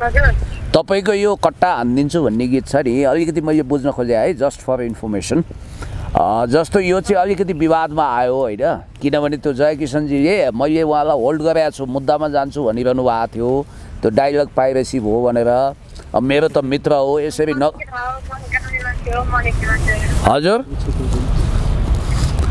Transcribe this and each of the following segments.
तपाईँको यो कट्टा हानिदिन्छु भन्ने गीत छ नि अलिकति मैले बुझ्न खोजेँ है जस्ट फर इन्फर्मेसन जस्तो यो चाहिँ अलिकति विवादमा आयो होइन किनभने त्यो जय किशनजीले मैले उहाँलाई होल्ड गरेको छु मुद्दामा जान्छु भनिरहनु भएको थियो त्यो डाइलग पाइरेसी भयो भनेर मेरो त मित्र हो यसरी न हजुर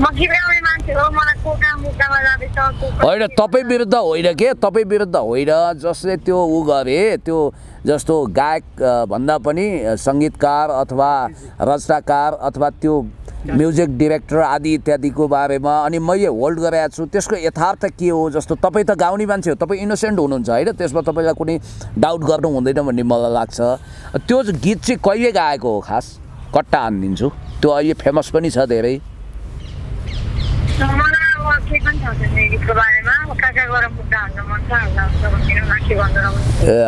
होइन तपाईँ विरुद्ध होइन के तपाईँ विरुद्ध होइन जसले त्यो ऊ गरे त्यो जस्तो गायक भन्दा पनि सङ्गीतकार अथवा रचनाकार अथवा त्यो म्युजिक डिरेक्टर आदि इत्यादिको बारेमा अनि मैले होल्ड गराएको छु त्यसको यथार्थ के हो जस्तो तपाईँ त गाउने मान्छे हो तपाईँ इनोसेन्ट हुनुहुन्छ होइन त्यसमा तपाईँलाई कुनै डाउट गर्नु हुँदैन भन्ने मलाई लाग्छ त्यो गीत चाहिँ कहिले गाएको हो खास कट्टा हानिदिन्छु त्यो अहिले फेमस पनि छ धेरै ए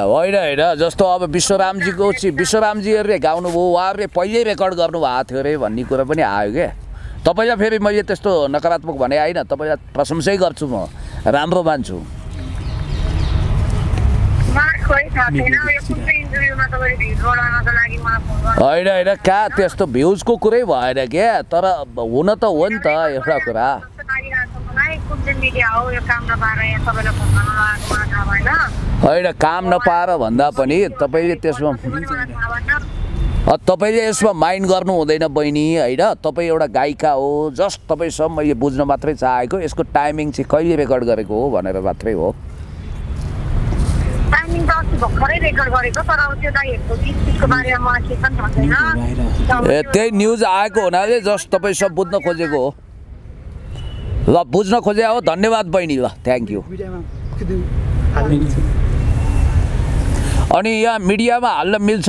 होइन होइन जस्तो अब विश्वरामजीको विश्वरामजीहरूले गाउनुभयो उहाँहरूले पहिल्यै रेकर्ड गर्नुभएको थियो अरे भन्ने कुरा पनि आयो क्या तपाईँलाई फेरि मैले त्यस्तो नकारात्मक भने होइन तपाईँलाई प्रशंसै गर्छु म राम्रो मान्छु होइन होइन कहाँ त्यस्तो भ्युजको कुरै भएन क्या तर हुन त हो नि त एउटा कुरा होइन काम नपाएर भन्दा पनि तपाईँले त्यसमा तपाईँले यसमा माइन्ड गर्नु हुँदैन बहिनी होइन तपाईँ एउटा गायिका हो जस्ट तपाईँसम्म मैले बुझ्न मात्रै चाहेको यसको टाइमिङ चाहिँ कहिले रेकर्ड गरेको हो भनेर मात्रै हो ए त्यही न्युज आएको हुनाले जस्ट तपाईँ सब बुझ्न खोजेको हो ल बुझ्न खोजे हो धन्यवाद बहिनी ल थ्याङ्क यू अनि यहाँ मिडियामा हाल्न मिल्छ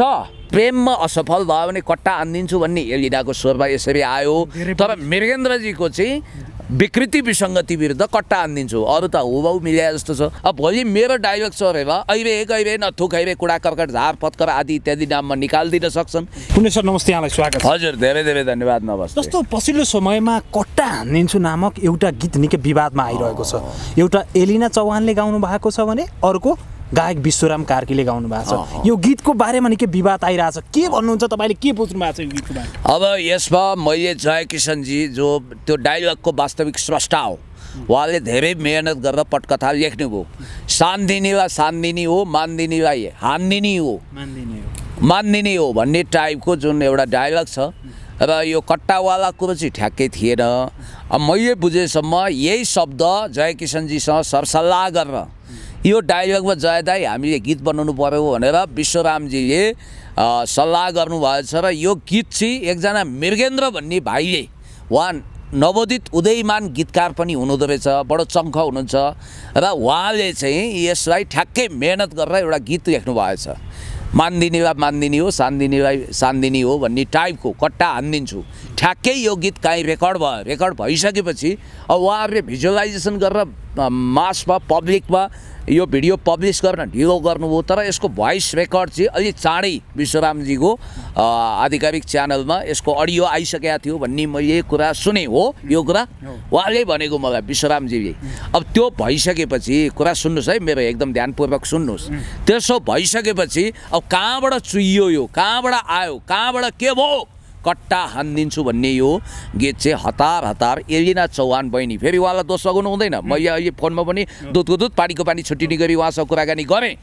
प्रेममा असफल भयो भने कट्टा आनिदिन्छु भन्ने एलिडाको स्वरमा यसरी आयो तर मृगेन्द्रजीको चाहिँ विकृति विसङ्गति विरुद्ध कट्टा आनिदिन्छु अरू त हुबाउ मिल्या जस्तो छ अब भोलि मेरो डाइलग सरेर अहिले न थुक अहिले कुडा कर्कट झार पत्कर आदि इत्यादि नाममा निकालिदिन सक्छन् पुण्य सर नमस्ते यहाँलाई स्वागत हजुर धेरै धेरै धन्यवाद नमस्ते जस्तो पछिल्लो समयमा कट्टा हानिदिन्छु नामक एउटा गीत निकै विवादमा आइरहेको छ एउटा एलिना चौहानले गाउनु भएको छ भने अर्को गायक विश्वराम कार्कीले गाउनु भएको छ यो गीतको बारेमा निकै विवाद आइरहेछ के भन्नुहुन्छ तपाईँले के बुझ्नु भएको छ यो गीतको बारेमा अब यसमा मैले जय किसनजी जो त्यो डायलगको वास्तविक स्रष्टा हो उहाँले धेरै मेहनत गरेर पटकथा लेख्नुभयो सान्दिनीलाई सान्दिनी हो मान्दिनीलाई हान्दिनी हो मान्दिनी हो भन्ने टाइपको जुन एउटा डायलग छ र यो कट्टावाला कुरो चाहिँ ठ्याक्कै थिएन अब मैले बुझेसम्म यही शब्द जय किशनजीसँग सरसल्लाह गरेर यो डायलगमा जयदाई हामीले गीत बनाउनु पऱ्यो भनेर विश्वरामजीले सल्लाह गर्नुभएछ र यो गीत चाहिँ एकजना मृगेन्द्र भन्ने भाइले उहाँ नवोदित उदयमान गीतकार पनि हुनुहुँदो रहेछ बडो चङ्ख हुनुहुन्छ र उहाँले चाहिँ यसलाई ठ्याक्कै मेहनत गरेर एउटा गीत लेख्नु छ वा मानिदिने हो सान्दिनीलाई सान्दिनी हो भन्ने टाइपको कट्टा हानिदिन्छु ठ्याक्कै यो गीत काहीँ रेकर्ड भयो रेकर्ड भइसकेपछि अब उहाँहरूले भिजुअलाइजेसन गरेर मासमा पब्लिकमा यो भिडियो पब्लिस गर्न ढिलो गर्नुभयो तर यसको भोइस रेकर्ड चाहिँ अलिक चाँडै विश्वरामजीको आधिकारिक च्यानलमा यसको अडियो आइसकेको थियो भन्ने मैले कुरा सुने हो यो कुरा उहाँले भनेको मलाई विश्वरामजीले अब त्यो भइसकेपछि कुरा सुन्नुहोस् है मेरो एकदम ध्यानपूर्वक सुन्नुहोस् त्यसो भइसकेपछि अब कहाँबाट चुइयो यो कहाँबाट आयो कहाँबाट के भयो कट्टा हानिदिन्छु भन्ने यो गीत चाहिँ हतार हतार एलिना चौहान बहिनी फेरि उहाँलाई दोष लगाउनु हुँदैन म यहाँ यो फोनमा पनि दुधको दुध पानीको पानी छुट्टिने गरी उहाँसँग कुराकानी गरेँ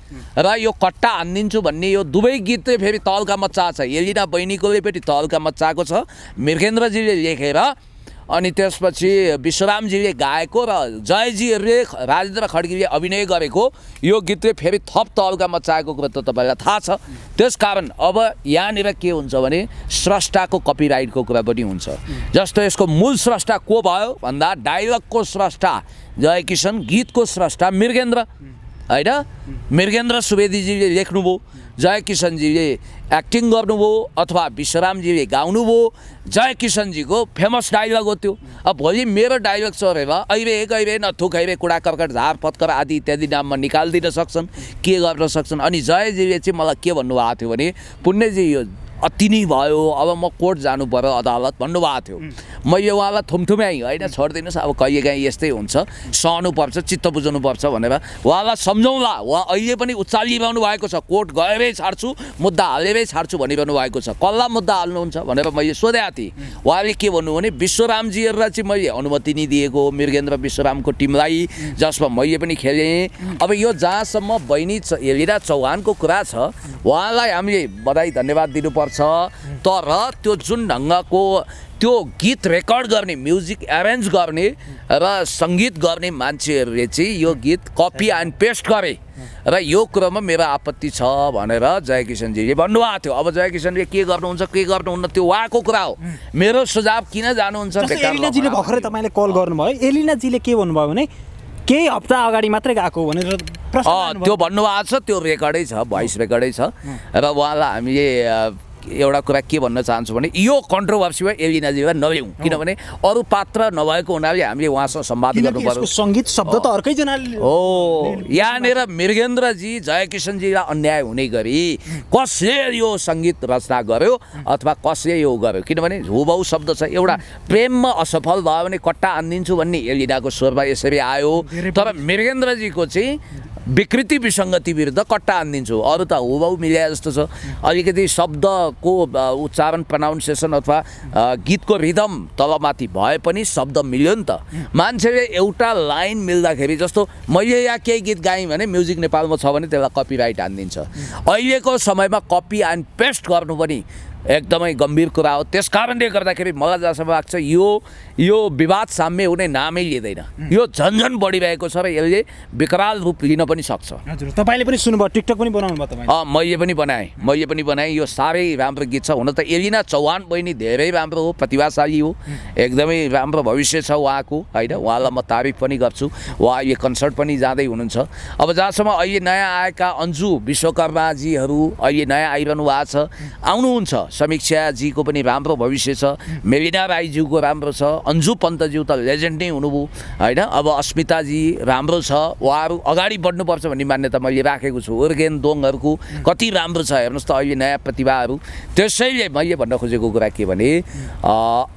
र यो कट्टा हानिदिन्छु भन्ने यो दुवै गीत चाहिँ फेरि तहलका मच्चा छ एलिना बहिनीको फेरि तहलका मच्चाको छ मिर्खेन्द्रजीले लेखेर अनि त्यसपछि विश्वरामजीले गाएको र जयजीहरूले राजेन्द्र खड्गीले अभिनय गरेको यो गीतले फेरि थप तहलका मचाएको कुरा त तपाईँलाई थाहा छ त्यस कारण अब यहाँनिर के हुन्छ भने स्रष्टाको कपिराइटको कुरा पनि हुन्छ जस्तो यसको मूल स्रष्टा को भयो भन्दा डाइलगको स्रष्टा जयकिसन गीतको स्रष्टा मृगेन्द्र होइन मृगेन्द्र सुवेदीजीले लेख्नुभयो जय किसनजीले एक्टिङ गर्नुभयो अथवा विश्वरामजीले गाउनुभयो जय किसनजीको फेमस डाइलग हो त्यो अब भोलि मेरो डाइलग चढेर अहिले गैरे नथुकैरे कुडा कर्कट झार पत्कर आदि इत्यादि नाममा निकालिदिन सक्छन् के गर्न सक्छन् अनि जयजीले चाहिँ मलाई के भन्नुभएको थियो भने पुण्यजी यो अति नै भयो अब म कोर्ट जानु पऱ्यो अदालत भन्नुभएको थियो मैले उहाँलाई थुम्थुम्याएँ होइन छोडिदिनुहोस् अब कहिलेकाहीँ यस्तै हुन्छ सहनुपर्छ चित्त बुझाउनुपर्छ भनेर उहाँलाई सम्झौँला उहाँ अहिले पनि उचालिरहनु भएको छ कोर्ट गएरै छाड्छु मुद्दा हालेरै छाड्छु भनिरहनु भएको छ कसलाई मुद्दा हाल्नुहुन्छ भनेर मैले सोधेको थिएँ उहाँले के भन्नु भने विश्वरामजीहरूलाई चाहिँ मैले अनुमति नै दिएको मृगेन्द्र विश्वरामको टिमलाई जसमा मैले पनि खेलेँ अब यो जहाँसम्म बहिनी हेरिरा चौहानको कुरा छ उहाँलाई हामीले बधाई धन्यवाद दिनुपर्छ तर त्यो जुन ढङ्गको त्यो गीत रेकर्ड गर्ने म्युजिक एरेन्ज गर्ने र सङ्गीत गर्ने मान्छेहरूले चाहिँ यो गीत कपी एन्ड पेस्ट गरे र यो कुरोमा मेरो आपत्ति छ भनेर जयकिसनजीले भन्नुभएको थियो अब जयकिशनले के गर्नुहुन्छ के गर्नुहुन्न त्यो उहाँको कुरा हो मेरो सुझाव किन जानुहुन्छ एलिनाजीले भर्खरै तपाईँले कल गर्नुभयो एलिनाजीले के भन्नुभयो भने केही हप्ता अगाडि मात्रै गएको भनेर त्यो भन्नुभएको छ त्यो रेकर्डै छ भोइस रेकर्डै छ र उहाँलाई हामीले एउटा कुरा के भन्न चाहन्छु भने यो कन्ट्रोभर्सीमा एलिनाजीमा नभ्यौँ किनभने अरू पात्र नभएको हुनाले हामीले उहाँसँग सम्वाद गर्नु पर्यो सङ्गीत शब्द त अर्कैजनाले हो यहाँनिर मृगेन्द्रजी जयकिशनजीलाई अन्याय हुने गरी कसले यो सङ्गीत रचना गर्यो अथवा कसले यो गर्यो किनभने हुबहु शब्द छ एउटा प्रेममा असफल भयो भने कट्टा आनिदिन्छु भन्ने एलिनाको स्वरमा यसरी आयो तर मृगेन्द्रजीको चाहिँ विकृति विसङ्गति विरुद्ध कट्टा आनिदिन्छु अरू त हुबाउ मिल्या जस्तो छ अलिकति शब्दको उच्चारण प्रनाउन्सिएसन अथवा गीतको रिदम तलमाथि भए पनि शब्द मिल्यो नि त मान्छेले एउटा लाइन मिल्दाखेरि जस्तो मैले या केही गीत गाएँ भने म्युजिक नेपालमा छ भने त्यसलाई कपिराइट हानिदिन्छ अहिलेको समयमा कपी एन्ड पेस्ट गर्नु पनि एकदमै गम्भीर कुरा हो त्यस कारणले गर्दाखेरि मलाई जहाँसम्म लाग्छ यो यो विवाद साम्य हुने नामै लिँदैन यो झन्झन बढिरहेको छ र यसले विकराल रूप लिन पनि सक्छ हजुर तपाईँले पनि सुन्नुभयो टिकटक पनि बनाउनु भयो तपाईँ मैले पनि बनाएँ मैले पनि बनाएँ यो साह्रै राम्रो गीत छ हुन त एलिना चौहान बहिनी धेरै राम्रो हो प्रतिभाशाली हो एकदमै राम्रो भविष्य छ उहाँको होइन उहाँलाई म तारिफ पनि गर्छु उहाँ यो कन्सर्ट पनि जाँदै हुनुहुन्छ अब जहाँसम्म अहिले नयाँ आएका अन्जु विश्वकर्माजीहरू अहिले नयाँ आइरहनु भएको छ आउनुहुन्छ समीक्षाजीको पनि राम्रो भविष्य छ मेलिना राईज्यूको राम्रो छ अन्जु पन्तज्यू त लेजेन्ड नै हुनुभयो होइन अब अस्मिताजी राम्रो छ उहाँहरू अगाडि बढ्नुपर्छ भन्ने मान्यता मैले राखेको छु ओर्गेन दोङहरूको कति राम्रो छ हेर्नुहोस् त अहिले नयाँ प्रतिभाहरू त्यसैले मैले भन्न खोजेको कुरा के भने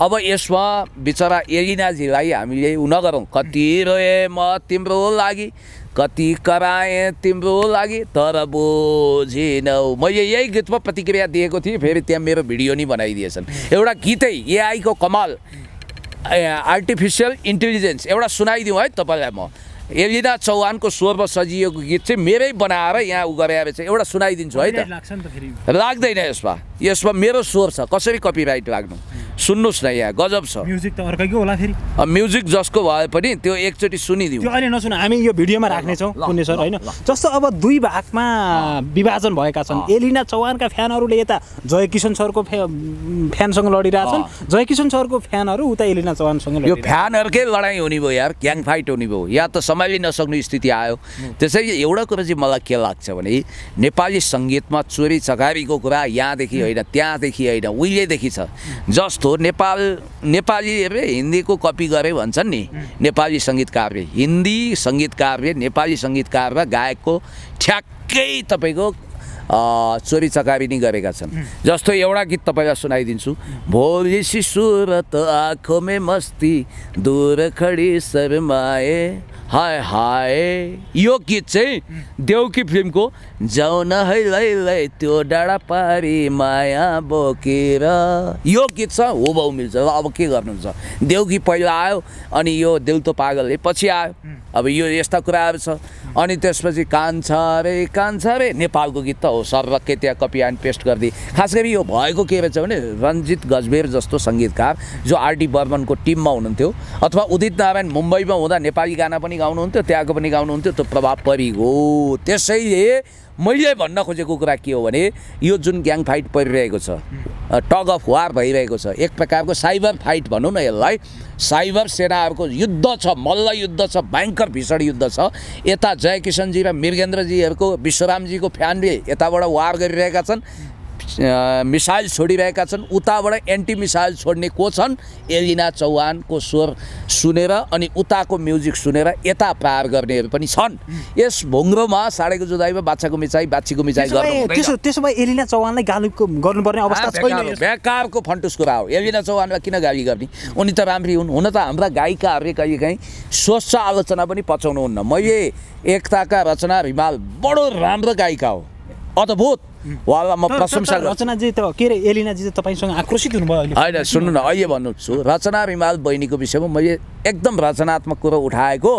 अब यसमा बिचरा एलिनाजीलाई हामीले उ नगरौँ कति रोए म तिम्रो लागि कति कराएँ तिम्रो लागि तर बुझिनौ मैले यही गीतमा प्रतिक्रिया दिएको थिएँ फेरि त्यहाँ मेरो भिडियो नि बनाइदिएछन् एउटा गीतै एआईको कमाल आर्टिफिसियल इन्टेलिजेन्स एउटा सुनाइदिउँ है तपाईँलाई म एलिना चौहानको स्वर्व सजिएको गीत चाहिँ मेरै बनाएर यहाँ उ गरे चाहिँ एउटा सुनाइदिन्छु है त लाग्दैन यसमा यसमा मेरो स्वर छ कसरी कपिराइट लाग्नु सुन्नुहोस् न यहाँ गजब छ म्युजिक त अर्कैको होला फेरि म्युजिक जसको भए पनि त्यो एकचोटि सुनिदिउँ अहिले नसुन हामी यो भिडियोमा राख्नेछौँ सर होइन जस्तो अब दुई भागमा विभाजन भएका छन् एलिना चौहानका फ्यानहरूले यता जयकिसन सरको फ्यानसँग लडिरहेछन् जयकिसन सरको फ्यानहरू उता एलिना चौहानसँग यो फ्यानहरूकै लडाइँ हुने भयो यार ग्याङ फाइट हुने भयो या त सम्हालि नसक्ने स्थिति आयो त्यसरी एउटा कुरा चाहिँ मलाई के लाग्छ भने नेपाली सङ्गीतमा चोरी चकारीको कुरा यहाँदेखि होइन त्यहाँदेखि होइन उहिलेदेखि छ जस्तो हो नेपाल अरे हिन्दीको कपी गरे भन्छन् नि नेपाली सङ्गीतकारले हिन्दी सङ्गीतकारले नेपाली सङ्गीतकार र गायकको ठ्याक्कै तपाईँको चोरी चकारी नै गरेका छन् जस्तो एउटा गीत तपाईँलाई सुनाइदिन्छु भोलि सिसुरत आँखोमै मस्ती दूर खडी सरमाए हाय हाय यो गीत चाहिँ देउकी फिल्मको जाउन है लै लै त्यो डाँडा पारी माया बोकेर यो गीत छ हो भाउ मिल्छ ल अब के गर्नुहुन्छ देउकी पहिला आयो अनि यो दिल त पागलले पछि आयो अब यो यस्ता कुराहरू छ अनि त्यसपछि कान्छ रे कान्छ रे नेपालको गीत त हो सर्वक्के त्यहाँ कपी एन्ड पेस्ट गरिदिए खास गरी यो भएको के रहेछ भने रन्जित गजबेर जस्तो सङ्गीतकार जो आरडी बर्मनको टिममा हुनुहुन्थ्यो अथवा उदित नारायण मुम्बईमा हुँदा नेपाली गाना पनि गाउनुहुन्थ्यो त्यहाँको पनि गाउनुहुन्थ्यो त्यो प्रभाव परिगो हो त्यसैले मैले भन्न खोजेको कुरा के हो भने यो जुन ग्याङ फाइट परिरहेको छ टग अफ वार भइरहेको छ एक प्रकारको साइबर फाइट भनौँ न यसलाई साइबर सेनाहरूको युद्ध छ मल्ल युद्ध छ भयङ्कर भीषण युद्ध छ यता जयकिसनजी र मृगेन्द्रजीहरूको विश्वरामजीको फ्यानले यताबाट वार गरिरहेका छन् मिसाइल छोडिरहेका छन् उताबाट एन्टी मिसाइल छोड्ने को छन् एलिना चौहानको स्वर सुनेर अनि उताको म्युजिक सुनेर यता पार गर्नेहरू पनि छन् यस भोङ्रोमा साढेको जुदाईमा बाछाको मिचाइ बाछीको मिचाइ गर्नु त्यसो त्यसो भए एलिना चौहानलाई गाली गर्नुपर्ने अवस्था छैन बेकारको फन्टुस कुरा हो एलिना चौहानलाई किन गाली गर्ने उनी त राम्री हुन् हुन त हाम्रा गायिकाहरूले कहिलेकाहीँ स्वच्छ आलोचना पनि पचाउनुहुन्न मैले एकताका रचना रिमाल बडो राम्रो गायिका हो अद्भुत उहाँलाई म प्रशंसा रचनाजी त के अरे एलिनाजी तपाईँसँग आक्रोशित हुनुभयो होइन सुन्नु न अहिले भन्नुहोस् रचना रिमाल बहिनीको विषयमा मैले एकदम रचनात्मक कुरो उठाएको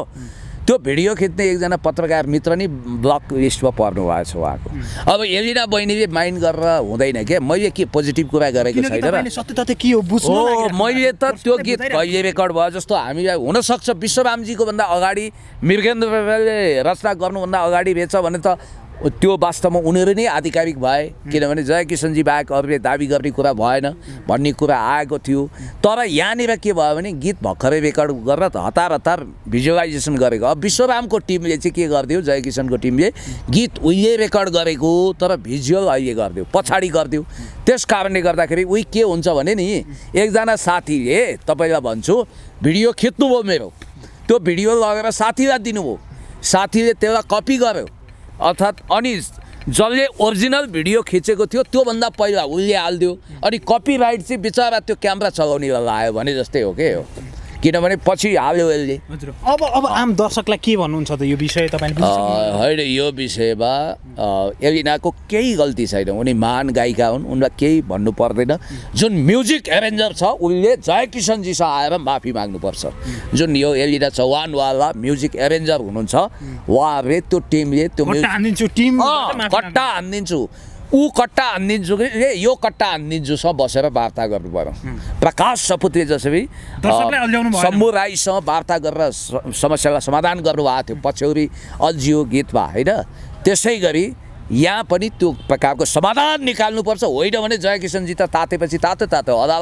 त्यो भिडियो खिच्ने एकजना पत्रकार मित्र नि ब्लक लिस्टमा पर्नु भएको छ उहाँको अब एलिना बहिनीले माइन्ड गरेर हुँदैन क्या मैले के पोजिटिभ कुरा गरेको छैन र हो मैले त त्यो गीत कहिले रेकर्ड भयो जस्तो हामीलाई हुनसक्छ विश्वरामजीको भन्दा अगाडि मृगेन्द्रले रचना गर्नुभन्दा अगाडि बेच्छ भने त त्यो वास्तवमा उनीहरू नै आधिकारिक भए किनभने जयकिसनजी बाहेक अरूले दाबी गर्ने कुरा भएन भन्ने कुरा आएको थियो तर यहाँनिर के भयो भने गीत भर्खरै रेकर्ड गरेर हतार हतार भिजुअलाइजेसन गरेको अब विश्वरामको टिमले चाहिँ के गरिदियो जयकिसनको टिमले गीत उहिले रेकर्ड गरेको तर भिजुअल अहिले गरिदियो पछाडि गरिदियो त्यस कारणले गर्दाखेरि उही के हुन्छ भने नि एकजना साथीले तपाईँलाई भन्छु भिडियो खिच्नुभयो मेरो त्यो भिडियो लगेर साथीलाई दिनुभयो साथीले त्यसलाई कपी गर्यो अर्थात् अनि जसले ओरिजिनल भिडियो खिचेको थियो त्योभन्दा पहिला उसले हालिदियो अनि कपिराइट चाहिँ बिचरा त्यो क्यामेरा चलाउनेलाई लायो भने जस्तै हो के हो किनभने पछि हाल्यो यसले अब अब आम दर्शकलाई के भन्नुहुन्छ त यो विषय तपाईँले होइन यो विषयमा एलिनाको केही गल्ती छैन उनी महान गायिका हुन् उनलाई केही भन्नु पर्दैन जुन म्युजिक एरेन्जर छ उसले किशनजीसँग आएर माफी माग्नुपर्छ जुन यो एलिना चौहानवाला म्युजिक एरेन्जर हुनुहुन्छ उहाँहरूले त्यो टिमले त्यो टिम कट्टा हानिदिन्छु ऊ कट्टा हानिदिन्छु कि ए यो कट्टा हानिदिन्छु सब बसेर वार्ता गर्नु पऱ्यो प्रकाश सपुत्री जसरी शम्भु राईसँग वार्ता गरेर समस्यालाई समाधान गर्नुभएको थियो पछ्यौरी अल्झियो गीतमा होइन त्यसै गरी यहाँ पनि त्यो प्रकारको समाधान निकाल्नुपर्छ होइन भने जयकिसनजी त तातेपछि तातो तातो अदालत